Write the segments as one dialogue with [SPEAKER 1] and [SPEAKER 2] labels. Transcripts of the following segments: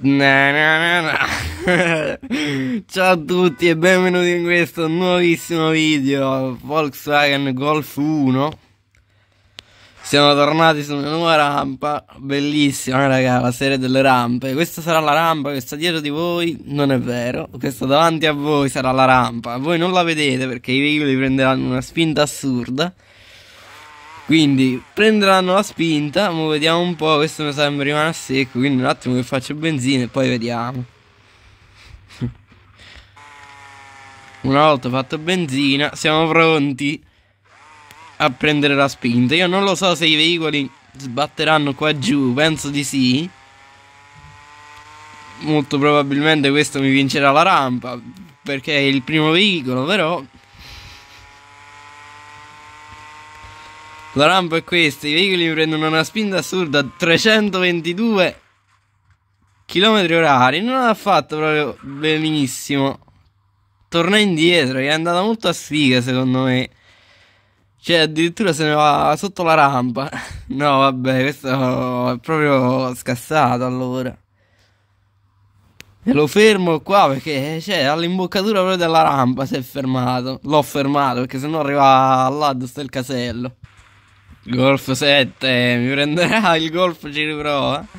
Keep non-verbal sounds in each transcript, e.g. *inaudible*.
[SPEAKER 1] Na, na, na, *laughs* Ciao a tutti e benvenuti in questo nuovissimo video Volkswagen Golf 1 Siamo tornati su una nuova rampa Bellissima raga la serie delle rampe Questa sarà la rampa che sta dietro di voi Non è vero Questa davanti a voi sarà la rampa Voi non la vedete perché i veicoli prenderanno una spinta assurda quindi prenderanno la spinta, ma vediamo un po', questo mi sembra rimane a secco, quindi un attimo che faccio benzina e poi vediamo. *laughs* Una volta fatto benzina, siamo pronti a prendere la spinta. Io non lo so se i veicoli sbatteranno qua giù, penso di sì. Molto probabilmente questo mi vincerà la rampa, perché è il primo veicolo, però La rampa è questa, i veicoli prendono una spinta assurda a 322 km orari, non l'ha fatto proprio benissimo. Torna indietro, è andata molto a sfiga secondo me. Cioè, addirittura se ne va sotto la rampa. *laughs* No, vabbè, questo è proprio scassato allora. E lo fermo qua perché, cioè, all'imboccatura proprio della rampa si è fermato. L'ho fermato perché se no arriva là dove sta il casello. Golf 7, mi prenderà il golf, ci riprova. Eh.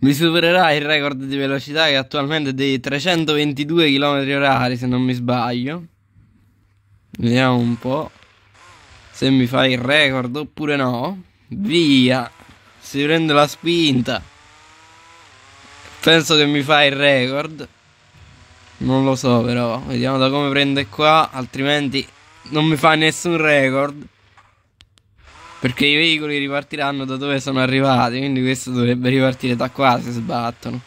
[SPEAKER 1] Mi supererà il record di velocità che attualmente è di 322 km/h se non mi sbaglio. Vediamo un po' se mi fa il record oppure no. Via, si prende la spinta. Penso che mi fa il record. Non lo so però, vediamo da come prende qua, altrimenti non mi fa nessun record. Perché i veicoli ripartiranno da dove sono arrivati, quindi questo dovrebbe ripartire da qua se sbattono.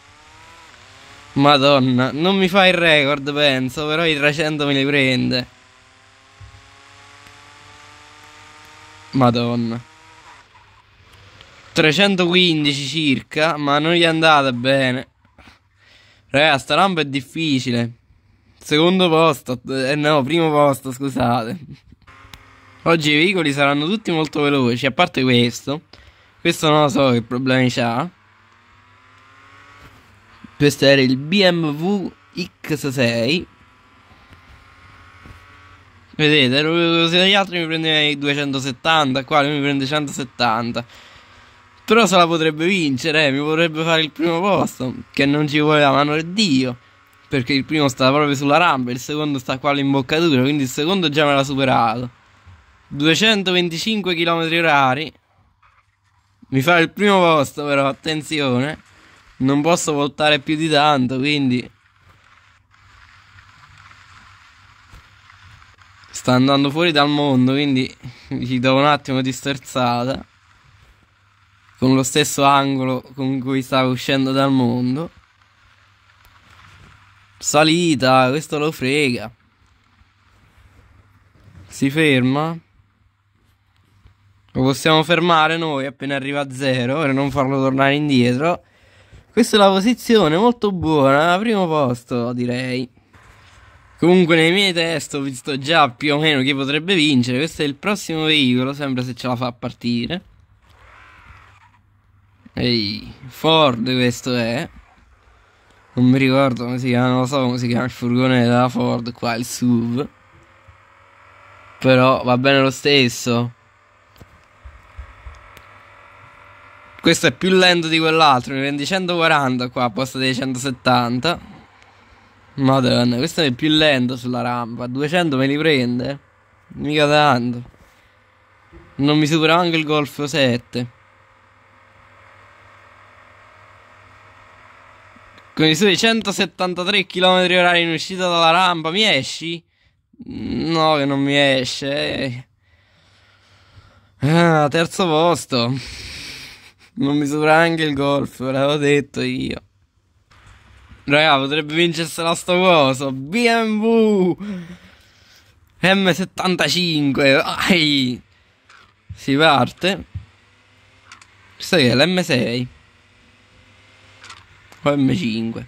[SPEAKER 1] Madonna, non mi fa il record penso, però i 300 me li prende. Madonna. 315 circa, ma non gli è andata bene. Raga, sta rampa è difficile. Secondo posto, eh no, primo posto, scusate. Oggi i veicoli saranno tutti molto veloci, a parte questo. Questo non lo so che problemi c'ha. Questo era il BMW X6. Vedete, se gli altri mi prendeva i 270, qua lui mi prende 170. Però se la potrebbe vincere, eh, mi potrebbe fare il primo posto, che non ci vuole la mano di Dio. Perché il primo sta proprio sulla rampa, il secondo sta qua all'imboccatura, quindi il secondo già me l'ha superato. 225 km orari. Mi fa il primo posto, però attenzione. Non posso voltare più di tanto, quindi. Sta andando fuori dal mondo, quindi *laughs* gli do un attimo di sterzata. Con lo stesso angolo con cui stava uscendo dal mondo. Salita, questo lo frega. Si ferma. Lo possiamo fermare noi appena arriva a zero per non farlo tornare indietro. Questa è la posizione molto buona, primo posto direi. Comunque nei miei test ho visto già più o meno chi potrebbe vincere. Questo è il prossimo veicolo, sembra se ce la fa a partire. Ehi, Ford questo è. Non mi ricordo come si chiama, non lo so come si chiama il furgone della Ford qua, il SUV. Però va bene lo stesso. Questo è più lento di quell'altro, mi prendi 140 qua a posto dei 170. Madonna, questo è più lento sulla rampa, 200 me li prende? Mica tanto. Non mi supera anche il Golf 7. Con i suoi 173 km/h in uscita dalla rampa, mi esci? No, che non mi esce. Eh. Ah, terzo posto. Non misura anche il golf, ve l'avevo detto io. Raga, potrebbe vincersela sto coso. BMW M75. Vai. Si parte. Questo che è l'M6. O M5.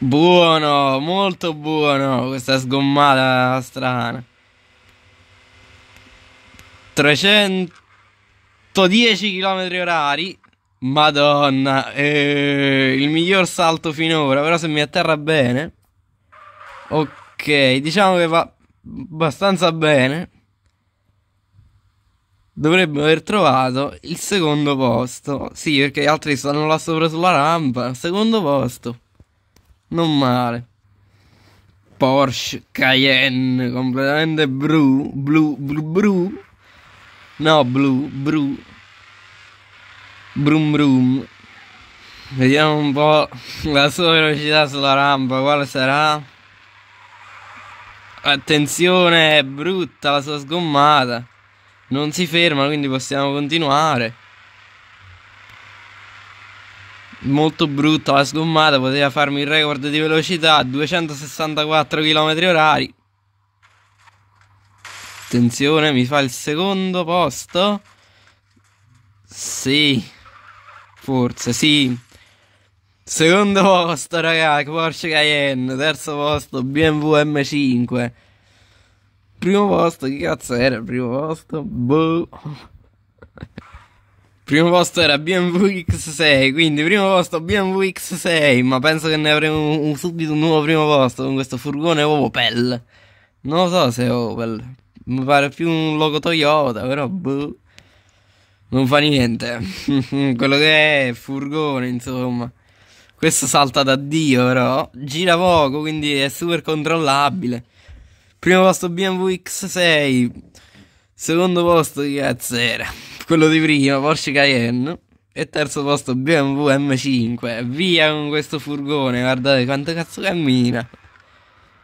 [SPEAKER 1] Buono, molto buono questa sgommata strana. 300 10 km orari. Madonna, eh, il miglior salto finora. Però se mi atterra bene. Ok, diciamo che va abbastanza bene. Dovrebbe aver trovato il secondo posto. Sì, perché gli altri stanno là sopra sulla rampa. Secondo posto. Non male. Porsche Cayenne, completamente blu, blu, blu, blu. No, blu, bru. Brum brum. Vediamo un po' la sua velocità sulla rampa, quale sarà? Attenzione, è brutta la sua sgommata. Non si ferma, quindi possiamo continuare. Molto brutta la sgommata, poteva farmi il record di velocità, 264 km orari. Attenzione, mi fa il secondo posto. Sì, forse sì. Secondo posto, raga, Porsche Cayenne. Terzo posto, BMW M5. Primo posto, chi cazzo era primo posto? Boh. Primo posto era BMW X6, quindi primo posto BMW X6, ma penso che ne avremo un, un, subito un nuovo primo posto con questo furgone Opel. Non lo so se è Opel. Mi pare più un logo Toyota, però boh. Non fa niente. *laughs* Quello che è, furgone, insomma. Questo salta da Dio, però. Gira poco, quindi è super controllabile. Primo posto BMW X6. Secondo posto, che cazzo era? Quello di prima, Porsche Cayenne. E terzo posto BMW M5. Via con questo furgone, guardate quanto cazzo cammina.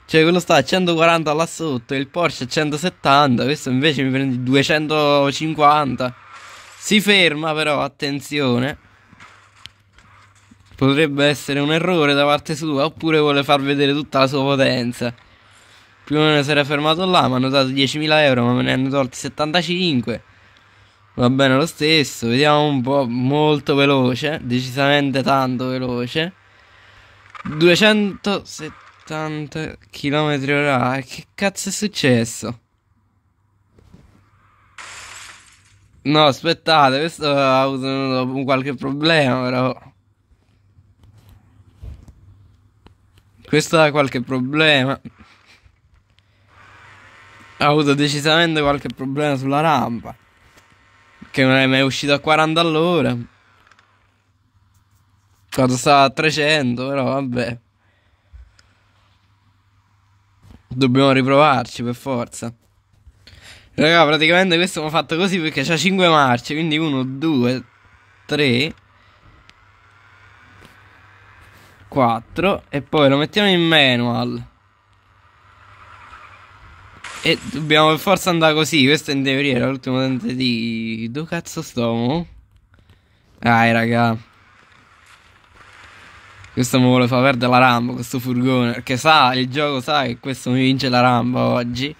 [SPEAKER 1] Cioè, quello sta a 140 là sotto, il Porsche a 170, questo invece mi prende 250. Si ferma però, attenzione. Potrebbe essere un errore da parte sua, oppure vuole far vedere tutta la sua potenza. Più o meno si era fermato là, mi hanno dato 10.000 euro, ma me ne hanno tolti 75. Va bene lo stesso, vediamo un po', molto veloce, decisamente tanto veloce. 270 80 km h Che cazzo è successo? No, aspettate, questo ha avuto qualche problema, però. Questo ha qualche problema. Ha avuto decisamente qualche problema sulla rampa. Che non è mai uscito a 40 all'ora. Quando stava a 300, però vabbè. Dobbiamo riprovarci per forza. Raga, praticamente questo l'ho fatto così perché c'ha 5 marce, quindi 1, 2, 3, 4 e poi lo mettiamo in manual. E dobbiamo per forza andare così, questo in teoria era l'ultimo tentativo. Dove cazzo sto? Dai, raga. Questo mi vuole far perdere la rampa, questo furgone. Perché sa, il gioco sa che questo mi vince la rampa oggi.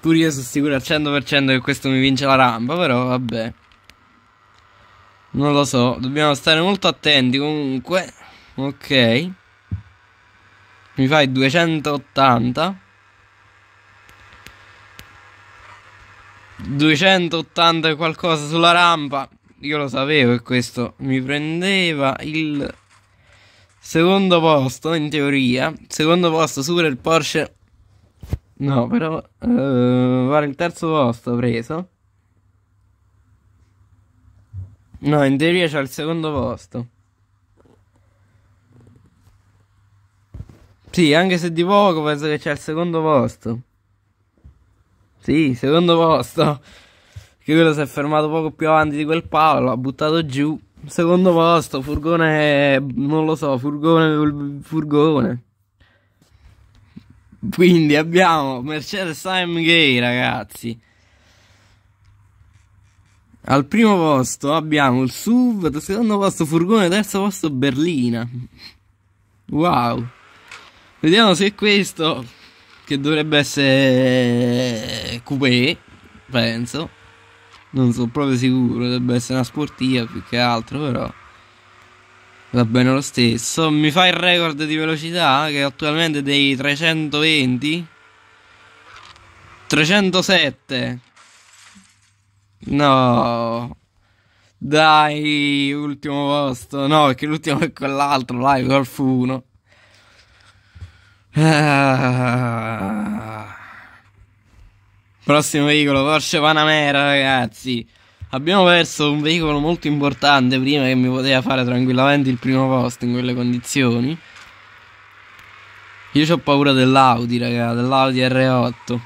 [SPEAKER 1] Pure io sono sicuro al 100% che questo mi vince la rampa, però vabbè. Non lo so, dobbiamo stare molto attenti comunque. Ok. Mi fai 280. 280 e qualcosa sulla rampa. Io lo sapevo che questo mi prendeva il Secondo posto, in teoria. Secondo posto, supera il Porsche. No, però. Uh, eh, guarda, il terzo posto preso. No, in teoria c'è il secondo posto. Sì, anche se di poco penso che c'è il secondo posto. Sì, secondo posto. *laughs* Che quello si è fermato poco più avanti di quel palo, l'ha buttato giù. Secondo posto, furgone. Non lo so, furgone. Furgone. Quindi abbiamo Mercedes AMG, ragazzi. Al primo posto abbiamo il SUV, secondo posto furgone, terzo posto berlina. Wow. Vediamo se questo, che dovrebbe essere coupé, penso, non sono proprio sicuro, dovrebbe essere una sportiva più che altro, però va bene lo stesso. Mi fa il record di velocità che attualmente è dei 320 307 No Dai Ultimo posto No perché l'ultimo è quell'altro Live Golf 1 ah. Eh. Prossimo veicolo, Porsche Panamera, ragazzi. Abbiamo perso un veicolo molto importante prima che mi poteva fare tranquillamente il primo posto in quelle condizioni. Io ho paura dell'Audi, raga, dell'Audi R8.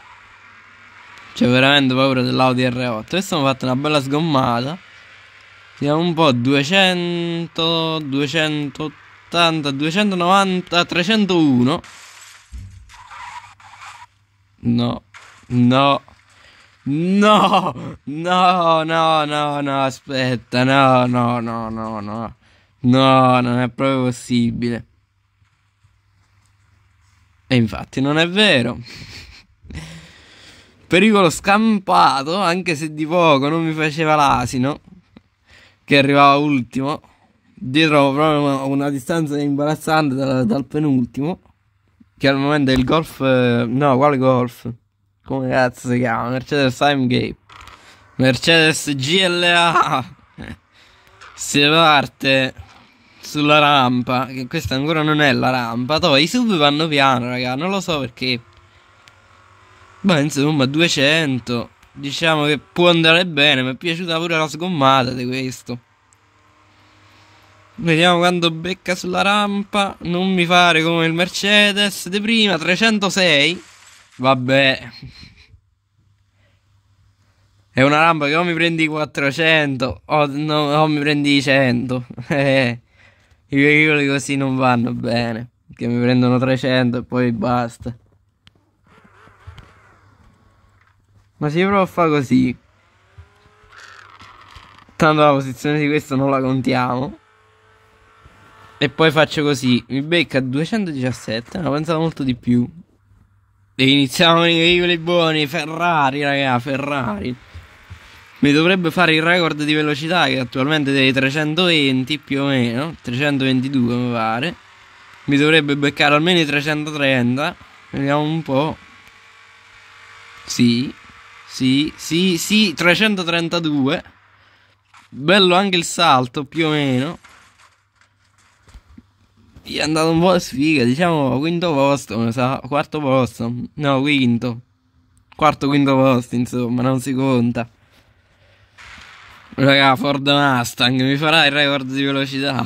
[SPEAKER 1] Cioè, veramente paura dell'Audi R8. Adesso hanno fatto una bella sgommata. Siamo un po' 200, 280, 290, 301. No, No. No, no, no, no, no, aspetta, no, no, no, no, no, no, non è proprio possibile. E infatti non è vero. *laughs* Pericolo scampato, anche se di poco non mi faceva l'asino, che arrivava ultimo, dietro proprio una, distanza imbarazzante dal, dal penultimo, che al momento è il golf... Eh, no, quale golf? come cazzo si chiama? Mercedes Time Gate Mercedes GLA si parte sulla rampa che questa ancora non è la rampa Tova, i sub vanno piano raga non lo so perché ma insomma 200 diciamo che può andare bene mi è piaciuta pure la sgommata di questo Vediamo quando becca sulla rampa. Non mi fare come il Mercedes di prima. 306. Vabbè. È una rampa che o mi prendi 400 o, no, o mi prendi 100. *laughs* Eh, I veicoli così non vanno bene. Che mi prendono 300 e poi basta. Ma si prova a fare così. Tanto la posizione di questo non la contiamo. E poi faccio così. Mi becca 217. No, pensato molto di più. Iniziamo con i veicoli buoni. Ferrari, raga, Ferrari. Mi dovrebbe fare il record di velocità che attualmente è dei 320 più o meno. 322 mi pare. Mi dovrebbe beccare almeno i 330. Vediamo un po'. Sì. Sì, sì, sì, 332. Bello anche il salto, più o meno. Gli è andato un po' a sfiga, diciamo quinto posto, come sa, quarto posto, no, quinto, quarto, quinto posto, insomma, non si conta. Raga, Ford Mustang, mi farà il record di velocità?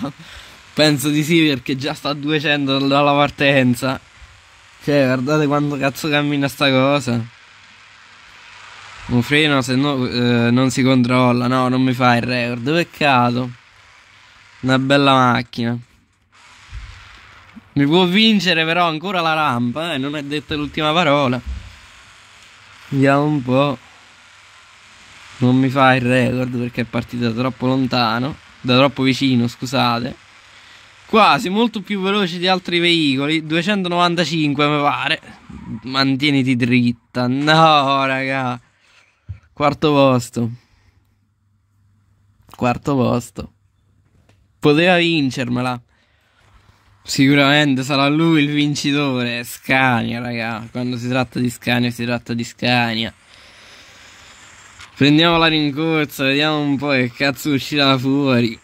[SPEAKER 1] Penso di sì, perché già sta a 200 dalla partenza. Cioè, guardate quanto cazzo cammina sta cosa. Un freno, se no, eh, non si controlla. No, non mi fa il record. Peccato. Una bella macchina. Mi può vincere però ancora la rampa, eh? Non è detta l'ultima parola. Vediamo un po'. Non mi fa il record perché è partita da troppo lontano. Da troppo vicino, scusate. Quasi, molto più veloce di altri veicoli. 295 mi pare. Mantieniti dritta. No, raga. Quarto posto. Quarto posto. Poteva vincermela. Sicuramente sarà lui il vincitore. Scania, raga. Quando si tratta di Scania, si tratta di Scania. Prendiamo la rincorsa, vediamo un po' che cazzo uscirà fuori.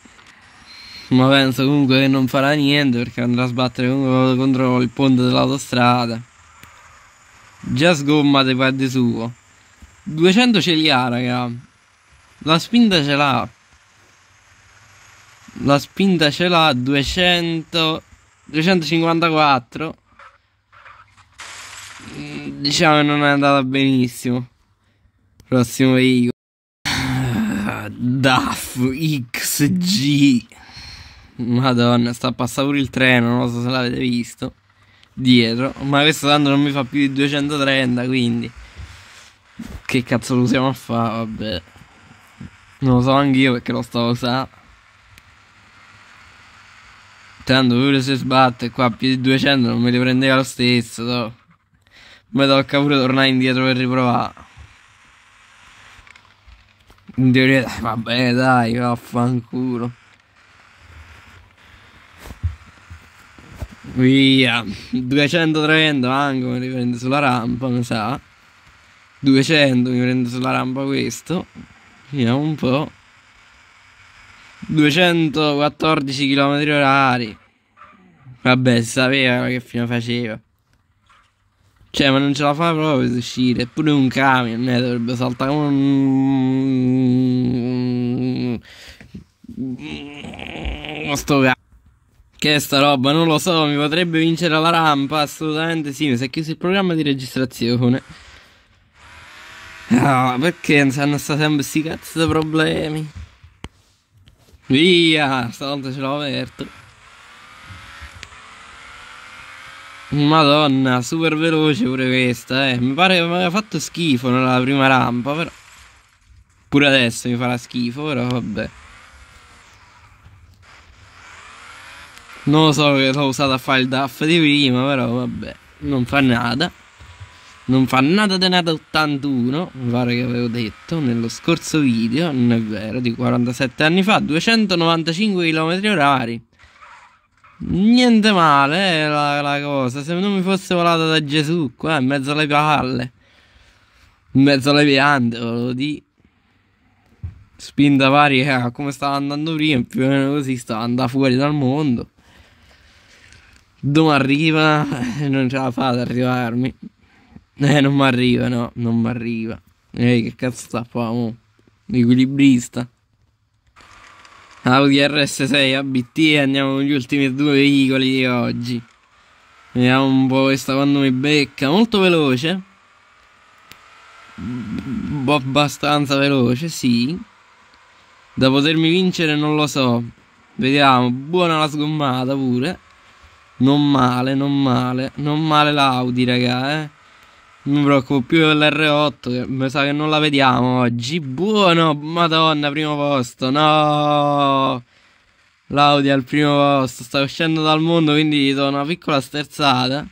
[SPEAKER 1] Ma penso comunque che non farà niente perché andrà a sbattere comunque contro il ponte dell'autostrada. Già sgomma di parte suo. 200 ce li ha, raga. La spinta ce l'ha. La spinta ce l'ha 200 254 mm, diciamo che non è andata benissimo prossimo veicolo *sighs* DAF XG Madonna sta passando pure il treno non so se l'avete visto dietro ma questo tanto non mi fa più di 230 quindi che cazzo lo usiamo a fare vabbè non lo so anch'io perché lo sto usando Tanto pure se sbatte qua più di 200 non me li prendeva lo stesso. No. Mi tocca pure tornare indietro per riprovare. In teoria dai, va dai, vaffanculo. Via, 230 anche mi riprende sulla rampa, mi sa. 200 mi prende sulla rampa questo. Vediamo un po'. 214 km orari. Vabbè, sapeva che fine faceva. Cioè, ma non ce la fa proprio ad uscire. Eppure un camion, eh, dovrebbe saltare un... Sto cazzo. Che è sta roba? Non lo so, mi potrebbe vincere la rampa? Assolutamente sì, mi si è chiuso il programma di registrazione. Ah, perché sanno sta sempre sti cazzo problemi? Via, stavolta ce l'ho aperto. Madonna, super veloce pure questa, eh. Mi pare che mi aveva fatto schifo nella prima rampa, però... Pure adesso mi farà schifo, però vabbè. Non lo so che l'ho usata a fare il DAF di prima, però vabbè, non fa nada non fa nada de nada 81, mi pare che avevo detto nello scorso video, non è vero, di 47 anni fa, 295 km orari. Niente male eh, la, la, cosa, se non mi fosse volata da Gesù qua in mezzo alle palle, in mezzo alle piante, volevo dire. Spinta pari a eh, come stava andando prima, più o meno così, stava andando fuori dal mondo. Dove arriva, eh, non ce la fate ad arrivarmi. Eh, non mi arriva, no, non mi arriva. Ehi, che cazzo sta qua, mo? L'equilibrista. Audi RS6 ABT andiamo con gli ultimi due veicoli di oggi. Vediamo un po' questa quando mi becca. Molto veloce. B abbastanza veloce, sì. Da potermi vincere non lo so. Vediamo, buona la sgommata pure. Non male, non male. Non male l'Audi, raga, eh mi preoccupo più dell'R8, che mi sa che non la vediamo oggi. Buono, madonna, primo posto, no! L'Audi al primo posto, sta uscendo dal mondo, quindi do una piccola sterzata.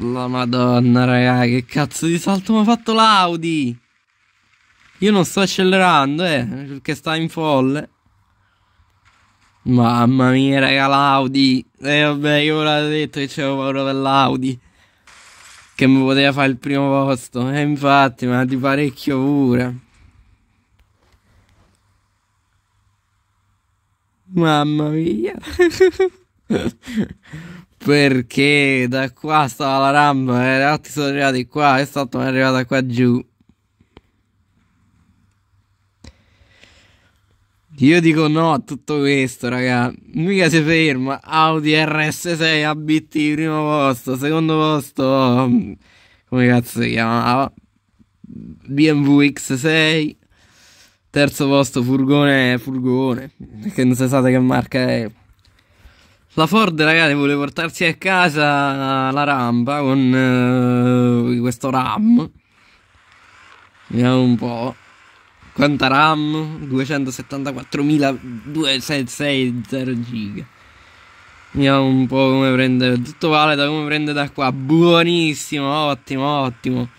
[SPEAKER 1] La madonna, raga, che cazzo di salto mi ha fatto l'Audi! Io non sto accelerando, eh, perché sta in folle. Mamma mia, raga, l'Audi. E eh, vabbè, io ve l'ho detto che c'avevo paura dell'Audi che mi poteva fare il primo posto. E eh, infatti, ma di parecchio pure. Mamma mia. *laughs* Perché da qua stava la rampa, eh, era sono arrivati qua, e stato arrivata qua giù. Io dico no a tutto questo, raga. Mica si ferma. Audi RS6 ABT, primo posto, secondo posto. Come cazzo si chiamava? Ah, BMW X6. Terzo posto, furgone, furgone. Che non si sa che marca è. La Ford, ragazzi, vuole portarsi a casa la rampa con uh, questo RAM. Vediamo un po'. Quanta RAM? 274.2660 giga. Vediamo un po' come prende. Tutto vale da come prende da qua. Buonissimo, ottimo, ottimo.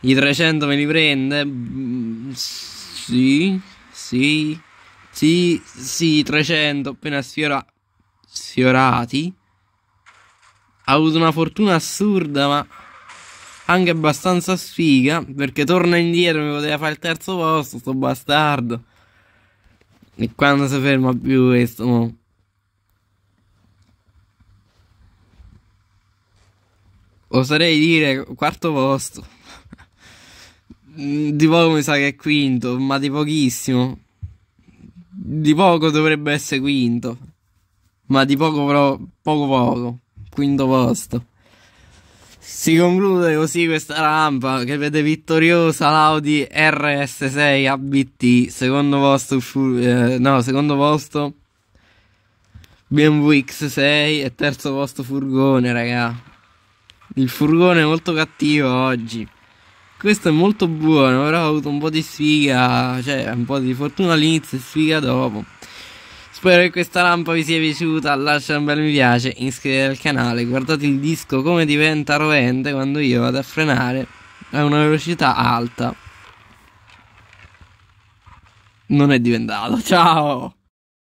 [SPEAKER 1] I 300 me li prende. Mm, sì, sì, sì, sì, 300 appena sfiora... sfiorati. Ha avuto una fortuna assurda, ma anche abbastanza sfiga perché torna indietro mi poteva fare il terzo posto sto bastardo e quando si ferma più questo mo. oserei dire quarto posto di poco mi sa che è quinto ma di pochissimo di poco dovrebbe essere quinto ma di poco però poco poco quinto posto si conclude così questa rampa che vede vittoriosa l'Audi RS6 ABT, secondo posto, eh, no, secondo posto BMW X6 e terzo posto furgone, raga. Il furgone è molto cattivo oggi. Questo è molto buono, però ho avuto un po' di sfiga, cioè un po' di fortuna all'inizio e sfiga dopo. Spero che questa lampa vi sia piaciuta, Lascia un bel mi piace, iscrivetevi al canale, guardate il disco come diventa rovente quando io vado a frenare a una velocità alta. Non è diventato, *laughs* ciao!